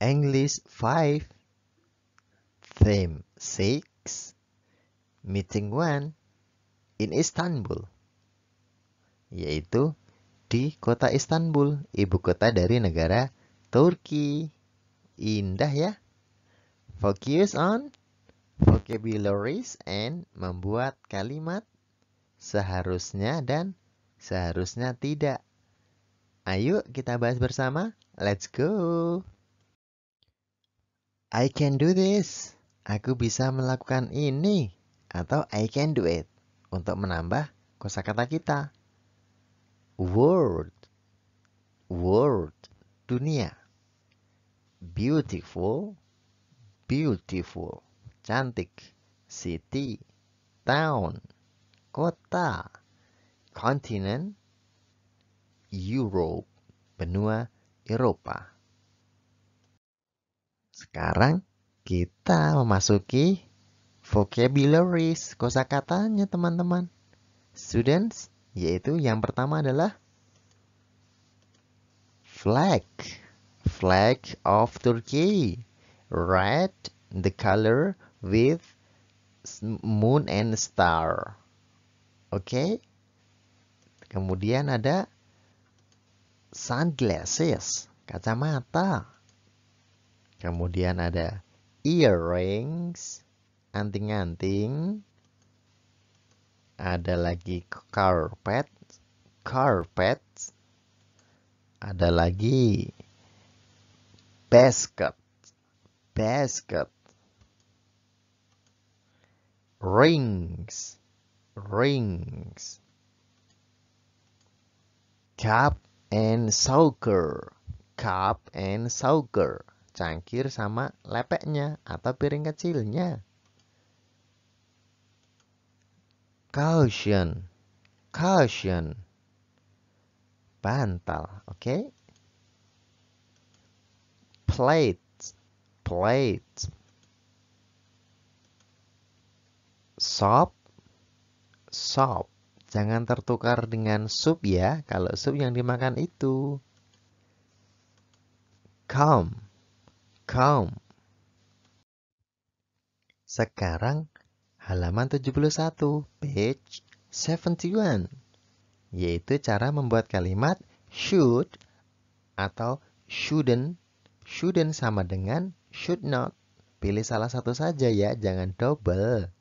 English 5 Theme 6 Meeting 1 in Istanbul yaitu di kota Istanbul, ibu kota dari negara Turki. Indah ya. Focus on vocabularies and membuat kalimat seharusnya dan seharusnya tidak. Ayo kita bahas bersama. Let's go. I can do this. Aku bisa melakukan ini atau I can do it untuk menambah kosakata kita. World. World. Dunia. Beautiful. Beautiful. Cantik. City. Town. Kota. Continent. Europe. Benua Eropa. Sekarang kita memasuki vocabularies kosakatanya teman-teman. Students, yaitu yang pertama adalah flag. Flag of Turkey. Red, the color with moon and star. Oke. Okay? Kemudian ada sunglasses, kacamata. Kemudian ada earrings, anting-anting. Ada lagi carpet, carpet. Ada lagi basket, basket. Rings, rings. Cup and soccer, cup and soccer cangkir sama lepeknya atau piring kecilnya. Caution, caution, bantal, oke? Okay? Plate, plate, sop, sop. Jangan tertukar dengan sup ya, kalau sup yang dimakan itu. Come Come. Sekarang halaman 71, page 71, yaitu cara membuat kalimat should atau shouldn't, shouldn't sama dengan should not. Pilih salah satu saja ya, jangan double.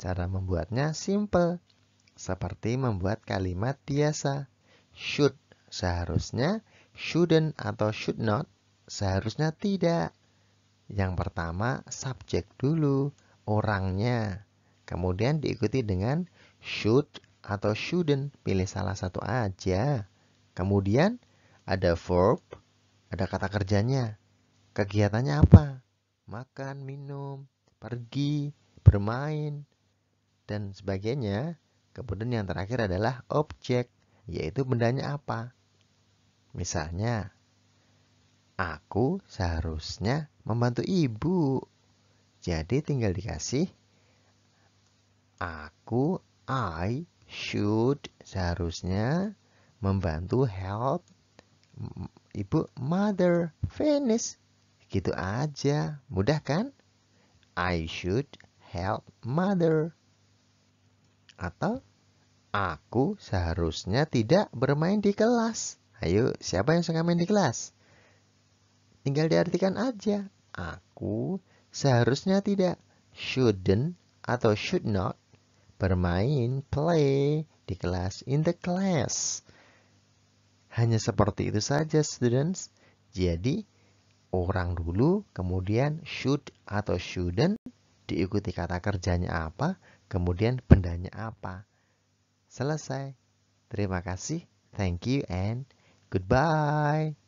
Cara membuatnya simple, seperti membuat kalimat biasa. Should seharusnya, shouldn't atau should not Seharusnya tidak. Yang pertama, subjek dulu, orangnya. Kemudian diikuti dengan should atau shouldn't, pilih salah satu aja. Kemudian ada verb, ada kata kerjanya. Kegiatannya apa? Makan, minum, pergi, bermain, dan sebagainya. Kemudian yang terakhir adalah objek, yaitu bendanya apa. Misalnya, Aku seharusnya membantu ibu. Jadi tinggal dikasih aku I should seharusnya membantu help ibu mother finish. Gitu aja. Mudah kan? I should help mother. Atau aku seharusnya tidak bermain di kelas. Ayo, siapa yang suka main di kelas? Tinggal diartikan aja. Aku seharusnya tidak shouldn't atau should not bermain play di kelas in the class. Hanya seperti itu saja students. Jadi orang dulu kemudian should atau shouldn't diikuti kata kerjanya apa, kemudian bendanya apa. Selesai. Terima kasih. Thank you and goodbye.